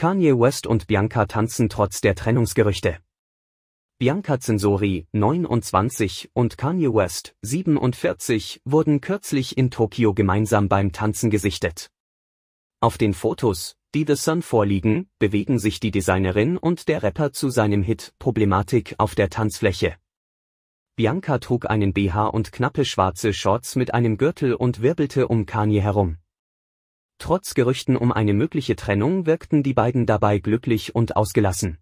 Kanye West und Bianca tanzen trotz der Trennungsgerüchte. Bianca Zensori, 29, und Kanye West, 47, wurden kürzlich in Tokio gemeinsam beim Tanzen gesichtet. Auf den Fotos, die The Sun vorliegen, bewegen sich die Designerin und der Rapper zu seinem Hit Problematik auf der Tanzfläche. Bianca trug einen BH und knappe schwarze Shorts mit einem Gürtel und wirbelte um Kanye herum. Trotz Gerüchten um eine mögliche Trennung wirkten die beiden dabei glücklich und ausgelassen.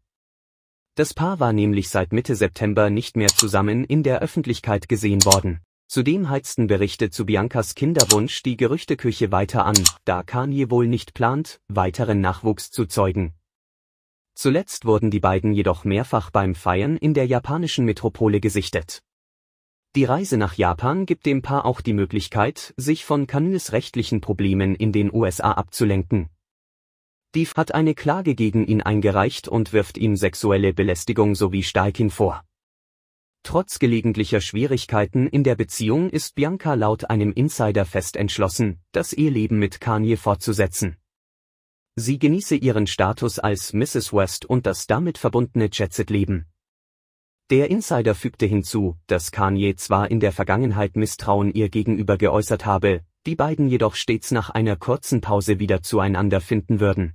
Das Paar war nämlich seit Mitte September nicht mehr zusammen in der Öffentlichkeit gesehen worden. Zudem heizten Berichte zu Biancas Kinderwunsch die Gerüchteküche weiter an, da Kanye wohl nicht plant, weiteren Nachwuchs zu zeugen. Zuletzt wurden die beiden jedoch mehrfach beim Feiern in der japanischen Metropole gesichtet. Die Reise nach Japan gibt dem Paar auch die Möglichkeit, sich von Camilles rechtlichen Problemen in den USA abzulenken. Die hat eine Klage gegen ihn eingereicht und wirft ihm sexuelle Belästigung sowie Stalking vor. Trotz gelegentlicher Schwierigkeiten in der Beziehung ist Bianca laut einem Insider fest entschlossen, das Eheleben mit Kanye fortzusetzen. Sie genieße ihren Status als Mrs. West und das damit verbundene Jetset-Leben. Der Insider fügte hinzu, dass Kanye zwar in der Vergangenheit Misstrauen ihr gegenüber geäußert habe, die beiden jedoch stets nach einer kurzen Pause wieder zueinander finden würden